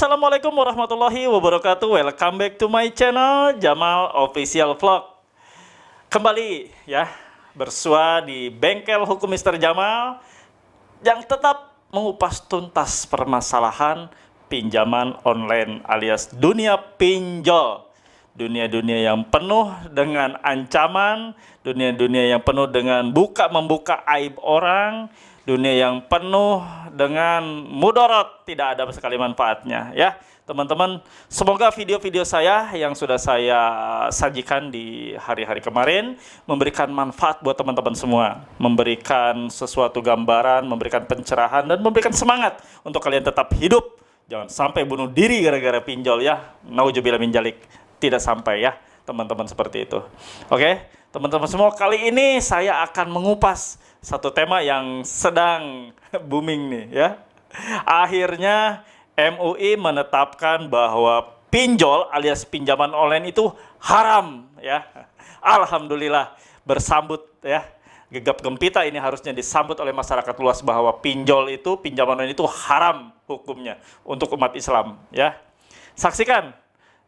Assalamualaikum warahmatullahi wabarakatuh. Welcome back to my channel Jamal Official Vlog. Kembali ya bersua di bengkel hukum Mister Jamal yang tetap mengupas tuntas permasalahan pinjaman online alias dunia pinjol. Dunia-dunia yang penuh dengan ancaman, dunia-dunia yang penuh dengan buka membuka aib orang, dunia yang penuh dengan mudarat tidak ada sekali manfaatnya ya teman-teman semoga video-video saya yang sudah saya sajikan di hari-hari kemarin memberikan manfaat buat teman-teman semua memberikan sesuatu gambaran memberikan pencerahan dan memberikan semangat untuk kalian tetap hidup jangan sampai bunuh diri gara-gara pinjol ya naujubila minjalik tidak sampai ya teman-teman seperti itu oke okay? Teman-teman semua, kali ini saya akan mengupas satu tema yang sedang booming nih ya. Akhirnya MUI menetapkan bahwa pinjol alias pinjaman online itu haram ya. Alhamdulillah bersambut ya gegap gempita ini harusnya disambut oleh masyarakat luas bahwa pinjol itu pinjaman online itu haram hukumnya untuk umat Islam ya. Saksikan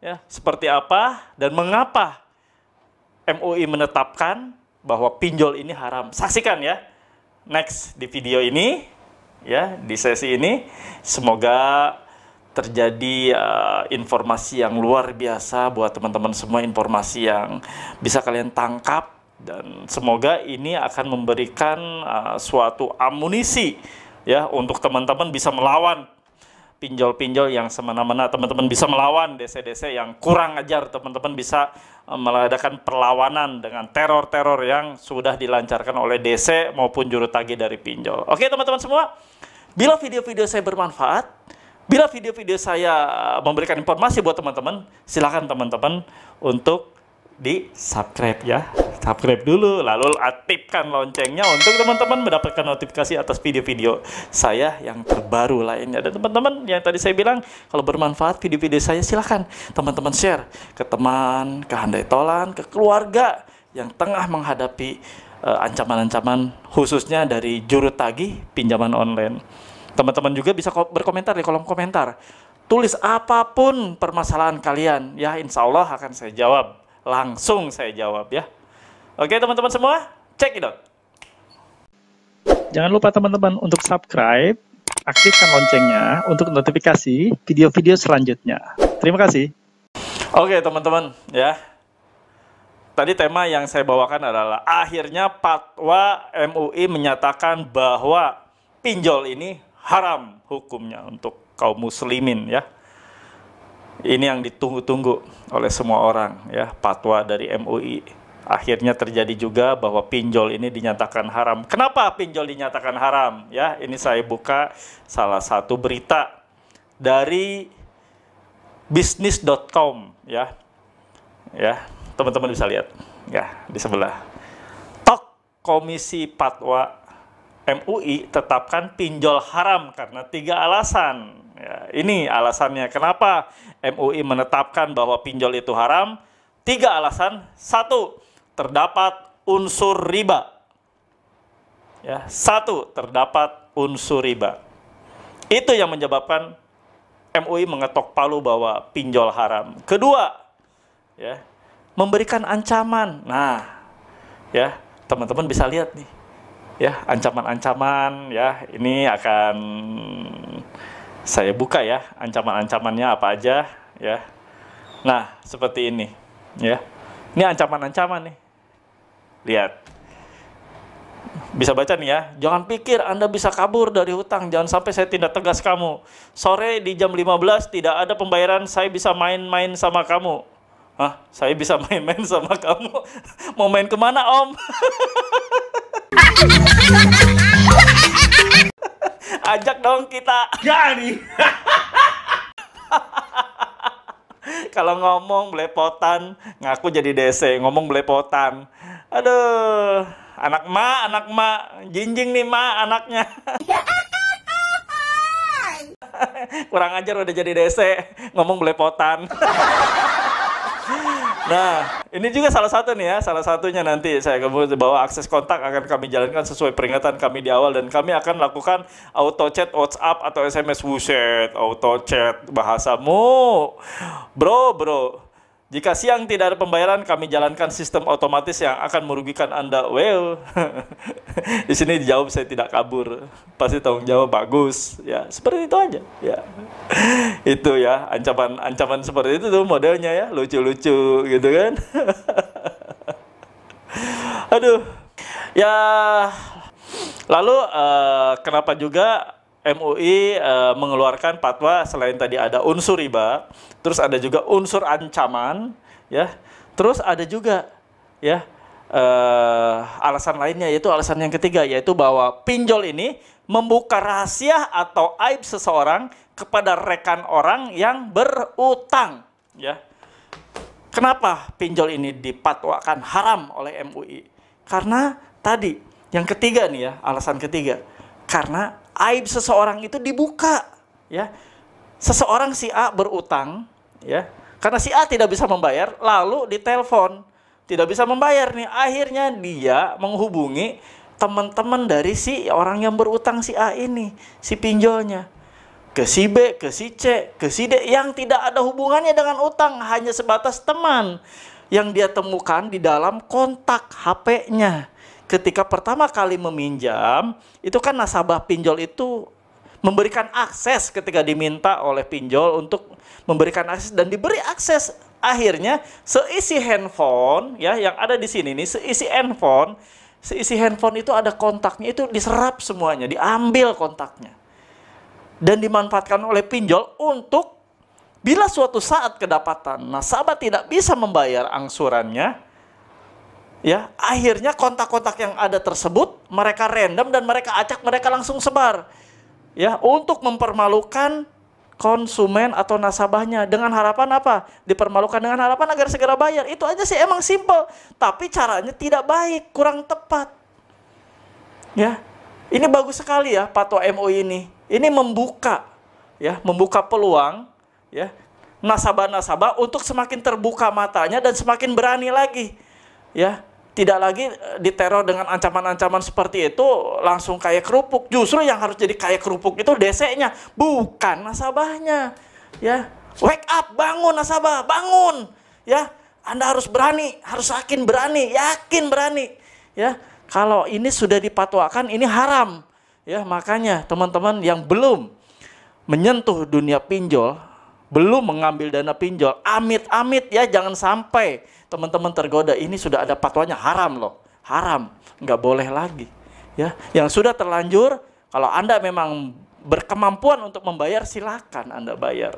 ya seperti apa dan mengapa MUI menetapkan bahwa pinjol ini haram. Saksikan ya. Next di video ini ya, di sesi ini semoga terjadi uh, informasi yang luar biasa buat teman-teman semua informasi yang bisa kalian tangkap dan semoga ini akan memberikan uh, suatu amunisi ya untuk teman-teman bisa melawan pinjol-pinjol yang semena-mena teman-teman bisa melawan DC-DC yang kurang ajar teman-teman bisa eh, meladakan perlawanan dengan teror-teror yang sudah dilancarkan oleh DC maupun juru tagih dari pinjol. Oke teman-teman semua, bila video-video saya bermanfaat, bila video-video saya eh, memberikan informasi buat teman-teman, silakan teman-teman untuk di subscribe ya subscribe dulu lalu aktifkan loncengnya untuk teman-teman mendapatkan notifikasi atas video-video saya yang terbaru lainnya dan teman-teman yang tadi saya bilang kalau bermanfaat video-video saya silahkan teman-teman share ke teman ke handai tolan ke keluarga yang tengah menghadapi eh, ancaman-ancaman uh, khususnya dari juru tagih pinjaman online teman-teman juga bisa berkomentar di kolom komentar tulis apapun permasalahan kalian ya insyaallah akan saya jawab langsung saya jawab ya. Oke teman-teman semua, check it out. Jangan lupa teman-teman untuk subscribe, aktifkan loncengnya untuk notifikasi video-video selanjutnya. Terima kasih. Oke teman-teman ya. Tadi tema yang saya bawakan adalah akhirnya patwa MUI menyatakan bahwa pinjol ini haram hukumnya untuk kaum muslimin ya. Ini yang ditunggu-tunggu oleh semua orang ya, Patwa dari MUI. Akhirnya terjadi juga bahwa pinjol ini dinyatakan haram. Kenapa pinjol dinyatakan haram? Ya, ini saya buka salah satu berita dari bisnis.com ya. Ya, teman-teman bisa lihat ya di sebelah. Tok Komisi Patwa MUI tetapkan pinjol haram karena tiga alasan. Ya, ini alasannya kenapa MUI menetapkan bahwa pinjol itu haram. Tiga alasan. Satu, terdapat unsur riba. Ya, satu, terdapat unsur riba. Itu yang menyebabkan MUI mengetok palu bahwa pinjol haram. Kedua, ya, memberikan ancaman. Nah, ya, teman-teman bisa lihat nih. Ya, ancaman-ancaman ya, ini akan saya buka ya ancaman-ancamannya apa aja ya. Nah, seperti ini ya. Ini ancaman-ancaman nih. Lihat. Bisa baca nih ya. Jangan pikir Anda bisa kabur dari hutang. Jangan sampai saya tindak tegas kamu. Sore di jam 15 tidak ada pembayaran, saya bisa main-main sama kamu. Hah, saya bisa main-main sama kamu. Mau main kemana, Om? Ajak dong kita. gak nih Kalau ngomong belepotan, ngaku jadi DC, ngomong belepotan. Aduh, anak ma anak ma jinjing nih ma anaknya. Kurang ajar udah jadi DC, ngomong belepotan. Nah, ini juga salah satu nih ya, salah satunya nanti saya kemudian bahwa akses kontak akan kami jalankan sesuai peringatan kami di awal dan kami akan lakukan auto chat WhatsApp atau SMS wuset, auto chat bahasamu. Bro, bro. Jika siang tidak ada pembayaran, kami jalankan sistem otomatis yang akan merugikan Anda. Well, di sini dijawab saya tidak kabur. Pasti tanggung jawab bagus. Ya, seperti itu aja. Ya. itu ya, ancaman-ancaman seperti itu tuh modelnya ya, lucu-lucu gitu kan. Aduh. Ya, lalu uh, kenapa juga MUI e, eh, mengeluarkan fatwa selain tadi ada unsur riba, terus ada juga unsur ancaman, ya, terus ada juga ya e, alasan lainnya yaitu alasan yang ketiga yaitu bahwa pinjol ini membuka rahasia atau aib seseorang kepada rekan orang yang berutang, ya. Kenapa pinjol ini dipatwakan haram oleh MUI? Karena tadi yang ketiga nih ya, alasan ketiga. Karena aib seseorang itu dibuka, ya. Seseorang si A berutang, ya. Karena si A tidak bisa membayar, lalu ditelepon tidak bisa membayar nih. Akhirnya dia menghubungi teman-teman dari si orang yang berutang si A ini, si pinjolnya. Ke si B, ke si C, ke si D yang tidak ada hubungannya dengan utang, hanya sebatas teman yang dia temukan di dalam kontak HP-nya ketika pertama kali meminjam, itu kan nasabah pinjol itu memberikan akses ketika diminta oleh pinjol untuk memberikan akses dan diberi akses akhirnya seisi handphone ya yang ada di sini nih seisi handphone seisi handphone itu ada kontaknya itu diserap semuanya diambil kontaknya dan dimanfaatkan oleh pinjol untuk bila suatu saat kedapatan nasabah tidak bisa membayar angsurannya ya akhirnya kontak-kontak yang ada tersebut mereka random dan mereka acak mereka langsung sebar ya untuk mempermalukan konsumen atau nasabahnya dengan harapan apa dipermalukan dengan harapan agar segera bayar itu aja sih emang simple tapi caranya tidak baik kurang tepat ya ini bagus sekali ya patwa MOI ini ini membuka ya membuka peluang ya nasabah-nasabah untuk semakin terbuka matanya dan semakin berani lagi ya tidak lagi e, diteror dengan ancaman-ancaman seperti itu langsung kayak kerupuk. Justru yang harus jadi kayak kerupuk itu DC-nya, bukan nasabahnya. Ya, wake up, bangun nasabah, bangun. Ya, Anda harus berani, harus yakin berani, yakin berani. Ya, kalau ini sudah dipatuakan ini haram. Ya, makanya teman-teman yang belum menyentuh dunia pinjol belum mengambil dana pinjol, amit-amit ya jangan sampai teman-teman tergoda. Ini sudah ada patwanya haram loh, haram, nggak boleh lagi. Ya, yang sudah terlanjur, kalau anda memang berkemampuan untuk membayar, silakan anda bayar.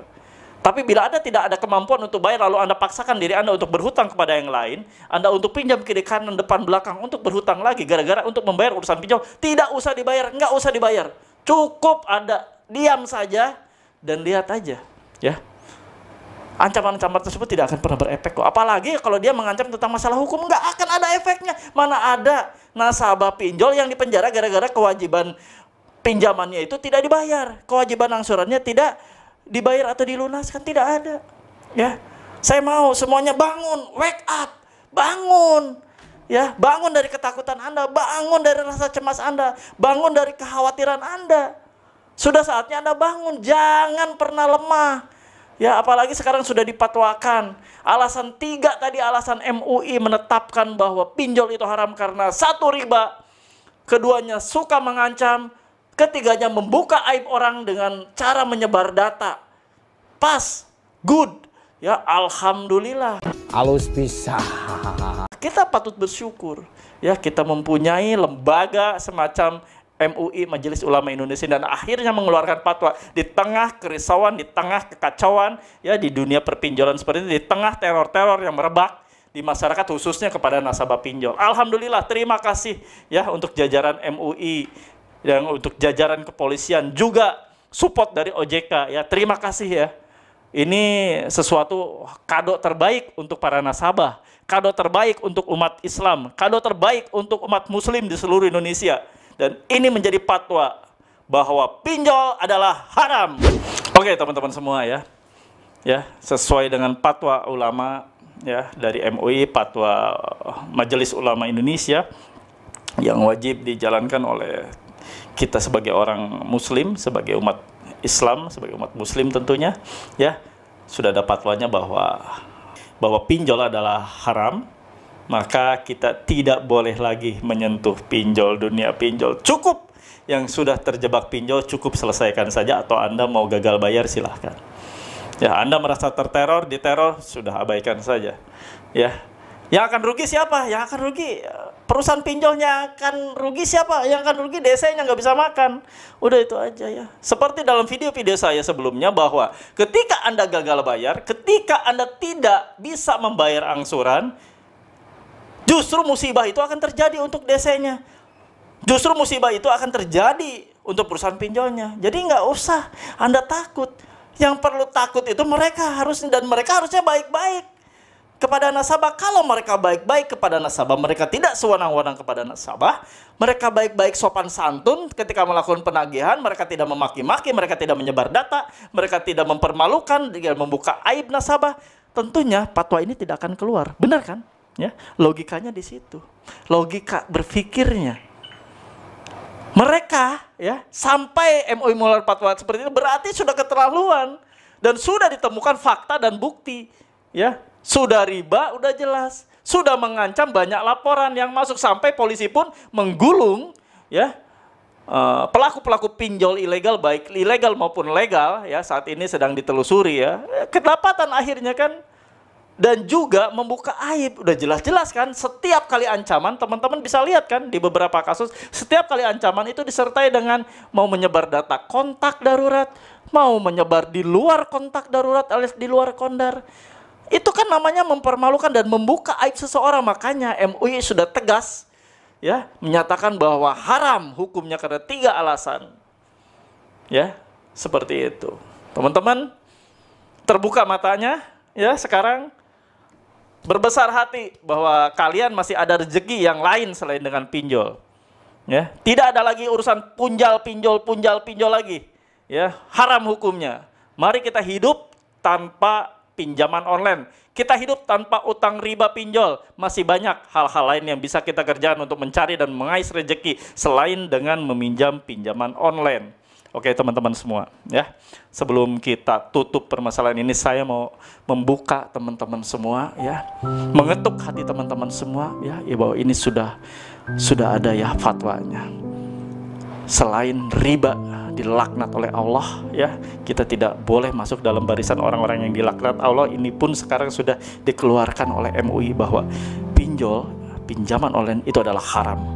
Tapi bila Anda tidak ada kemampuan untuk bayar, lalu Anda paksakan diri Anda untuk berhutang kepada yang lain, Anda untuk pinjam kiri kanan, depan, belakang, untuk berhutang lagi, gara-gara untuk membayar urusan pinjol, tidak usah dibayar, nggak usah dibayar. Cukup Anda diam saja dan lihat aja ya ancaman-ancaman tersebut tidak akan pernah berefek kok. Apalagi kalau dia mengancam tentang masalah hukum, nggak akan ada efeknya. Mana ada nasabah pinjol yang dipenjara gara-gara kewajiban pinjamannya itu tidak dibayar, kewajiban angsurannya tidak dibayar atau dilunaskan tidak ada. Ya, saya mau semuanya bangun, wake up, bangun. Ya, bangun dari ketakutan Anda, bangun dari rasa cemas Anda, bangun dari kekhawatiran Anda sudah saatnya Anda bangun, jangan pernah lemah. Ya, apalagi sekarang sudah dipatwakan. Alasan tiga tadi alasan MUI menetapkan bahwa pinjol itu haram karena satu riba, keduanya suka mengancam, ketiganya membuka aib orang dengan cara menyebar data. Pas, good. Ya, alhamdulillah. Alus bisa. Kita patut bersyukur. Ya, kita mempunyai lembaga semacam MUI, Majelis Ulama Indonesia dan akhirnya mengeluarkan fatwa di tengah kerisauan, di tengah kekacauan ya di dunia perpinjolan seperti ini, di tengah teror-teror yang merebak di masyarakat khususnya kepada nasabah pinjol. Alhamdulillah, terima kasih ya untuk jajaran MUI dan untuk jajaran kepolisian juga support dari OJK ya. Terima kasih ya. Ini sesuatu kado terbaik untuk para nasabah, kado terbaik untuk umat Islam, kado terbaik untuk umat muslim di seluruh Indonesia. Dan ini menjadi patwa bahwa pinjol adalah haram. Oke, teman-teman semua ya. Ya, sesuai dengan patwa ulama ya dari MUI, patwa Majelis Ulama Indonesia yang wajib dijalankan oleh kita sebagai orang muslim, sebagai umat Islam, sebagai umat muslim tentunya ya. Sudah ada patwanya bahwa bahwa pinjol adalah haram maka kita tidak boleh lagi menyentuh pinjol dunia pinjol. Cukup yang sudah terjebak pinjol cukup selesaikan saja atau Anda mau gagal bayar silahkan. Ya, Anda merasa terteror, diteror, sudah abaikan saja. Ya. Yang akan rugi siapa? Yang akan rugi perusahaan pinjolnya akan rugi siapa? Yang akan rugi desanya nggak bisa makan. Udah itu aja ya. Seperti dalam video-video saya sebelumnya bahwa ketika Anda gagal bayar, ketika Anda tidak bisa membayar angsuran, Justru musibah itu akan terjadi untuk DC-nya. Justru musibah itu akan terjadi untuk perusahaan pinjolnya. Jadi nggak usah Anda takut. Yang perlu takut itu mereka harus dan mereka harusnya baik-baik kepada nasabah. Kalau mereka baik-baik kepada nasabah, mereka tidak sewenang-wenang kepada nasabah. Mereka baik-baik sopan santun ketika melakukan penagihan, mereka tidak memaki-maki, mereka tidak menyebar data, mereka tidak mempermalukan, tidak membuka aib nasabah. Tentunya patwa ini tidak akan keluar. Benar kan? Ya, logikanya di situ. Logika berpikirnya. Mereka ya sampai MOI mengeluarkan fatwa seperti itu berarti sudah keterlaluan dan sudah ditemukan fakta dan bukti ya sudah riba udah jelas sudah mengancam banyak laporan yang masuk sampai polisi pun menggulung ya eh, pelaku-pelaku pinjol ilegal baik ilegal maupun legal ya saat ini sedang ditelusuri ya kedapatan akhirnya kan dan juga membuka aib. Udah jelas-jelas kan, setiap kali ancaman, teman-teman bisa lihat kan di beberapa kasus, setiap kali ancaman itu disertai dengan mau menyebar data kontak darurat, mau menyebar di luar kontak darurat alias di luar kondar. Itu kan namanya mempermalukan dan membuka aib seseorang. Makanya MUI sudah tegas ya menyatakan bahwa haram hukumnya karena tiga alasan. Ya, seperti itu. Teman-teman terbuka matanya ya sekarang berbesar hati bahwa kalian masih ada rezeki yang lain selain dengan pinjol. Ya, tidak ada lagi urusan punjal pinjol punjal pinjol lagi. Ya, haram hukumnya. Mari kita hidup tanpa pinjaman online. Kita hidup tanpa utang riba pinjol. Masih banyak hal-hal lain yang bisa kita kerjakan untuk mencari dan mengais rezeki selain dengan meminjam pinjaman online. Oke, teman-teman semua, ya. Sebelum kita tutup permasalahan ini, saya mau membuka teman-teman semua, ya. Mengetuk hati teman-teman semua, ya, ya bahwa ini sudah sudah ada ya fatwanya. Selain riba dilaknat oleh Allah, ya, kita tidak boleh masuk dalam barisan orang-orang yang dilaknat Allah. Ini pun sekarang sudah dikeluarkan oleh MUI bahwa pinjol, pinjaman online itu adalah haram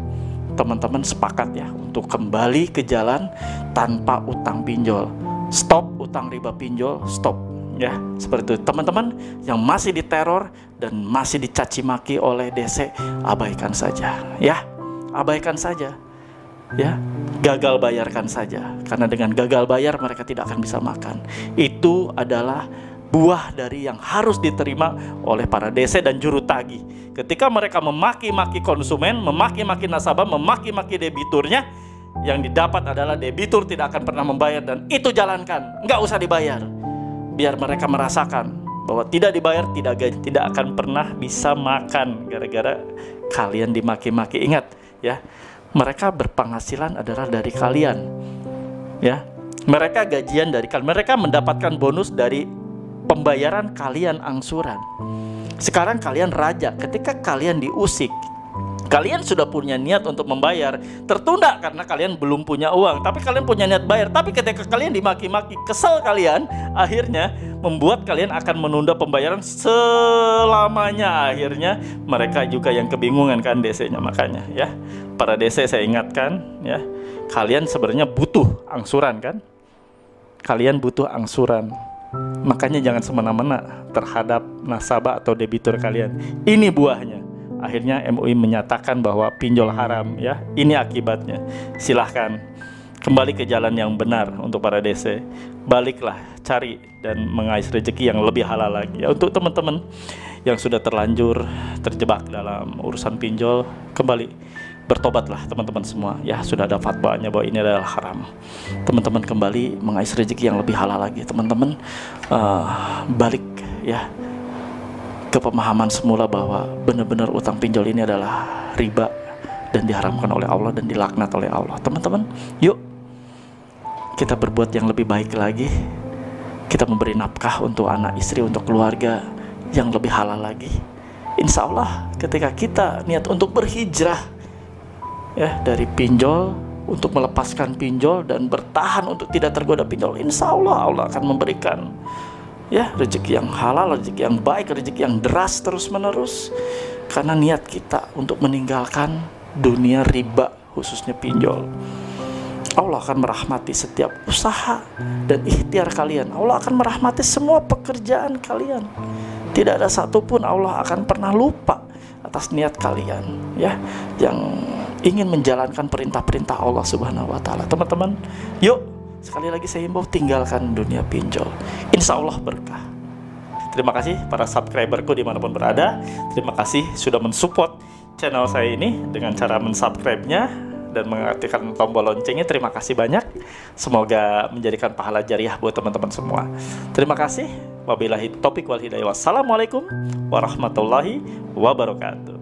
teman-teman sepakat ya untuk kembali ke jalan tanpa utang pinjol. Stop utang riba pinjol, stop ya seperti itu. Teman-teman yang masih diteror dan masih dicaci maki oleh DC, abaikan saja ya. Abaikan saja. Ya, gagal bayarkan saja karena dengan gagal bayar mereka tidak akan bisa makan. Itu adalah buah dari yang harus diterima oleh para DC dan juru tagih. Ketika mereka memaki-maki konsumen, memaki-maki nasabah, memaki-maki debiturnya, yang didapat adalah debitur tidak akan pernah membayar dan itu jalankan, nggak usah dibayar. Biar mereka merasakan bahwa tidak dibayar tidak tidak akan pernah bisa makan gara-gara kalian dimaki-maki. Ingat ya, mereka berpenghasilan adalah dari kalian. Ya, mereka gajian dari kalian, mereka mendapatkan bonus dari pembayaran kalian angsuran. Sekarang kalian raja, ketika kalian diusik, kalian sudah punya niat untuk membayar, tertunda karena kalian belum punya uang, tapi kalian punya niat bayar. Tapi ketika kalian dimaki-maki, kesel kalian, akhirnya membuat kalian akan menunda pembayaran selamanya. Akhirnya mereka juga yang kebingungan kan DC-nya makanya ya. Para DC saya ingatkan ya, kalian sebenarnya butuh angsuran kan? Kalian butuh angsuran Makanya jangan semena-mena terhadap nasabah atau debitur kalian. Ini buahnya. Akhirnya MUI menyatakan bahwa pinjol haram ya. Ini akibatnya. Silahkan kembali ke jalan yang benar untuk para DC. Baliklah, cari dan mengais rezeki yang lebih halal lagi. Ya, untuk teman-teman yang sudah terlanjur terjebak dalam urusan pinjol, kembali bertobatlah teman-teman semua ya sudah ada fatwanya bahwa ini adalah haram teman-teman kembali mengais rezeki yang lebih halal lagi teman-teman uh, balik ya ke pemahaman semula bahwa benar-benar utang pinjol ini adalah riba dan diharamkan oleh Allah dan dilaknat oleh Allah teman-teman yuk kita berbuat yang lebih baik lagi kita memberi nafkah untuk anak istri untuk keluarga yang lebih halal lagi Insya Allah ketika kita niat untuk berhijrah ya dari pinjol untuk melepaskan pinjol dan bertahan untuk tidak tergoda pinjol insya Allah Allah akan memberikan ya rezeki yang halal rezeki yang baik rezeki yang deras terus menerus karena niat kita untuk meninggalkan dunia riba khususnya pinjol Allah akan merahmati setiap usaha dan ikhtiar kalian Allah akan merahmati semua pekerjaan kalian tidak ada satupun Allah akan pernah lupa atas niat kalian ya yang ingin menjalankan perintah-perintah Allah Subhanahu wa taala. Teman-teman, yuk sekali lagi saya himbau tinggalkan dunia pinjol. Insya Allah berkah. Terima kasih para subscriberku dimanapun berada. Terima kasih sudah mensupport channel saya ini dengan cara mensubscribe-nya dan mengaktifkan tombol loncengnya. Terima kasih banyak. Semoga menjadikan pahala jariah buat teman-teman semua. Terima kasih. Wabillahi topik wal hidayah. Wassalamualaikum warahmatullahi wabarakatuh.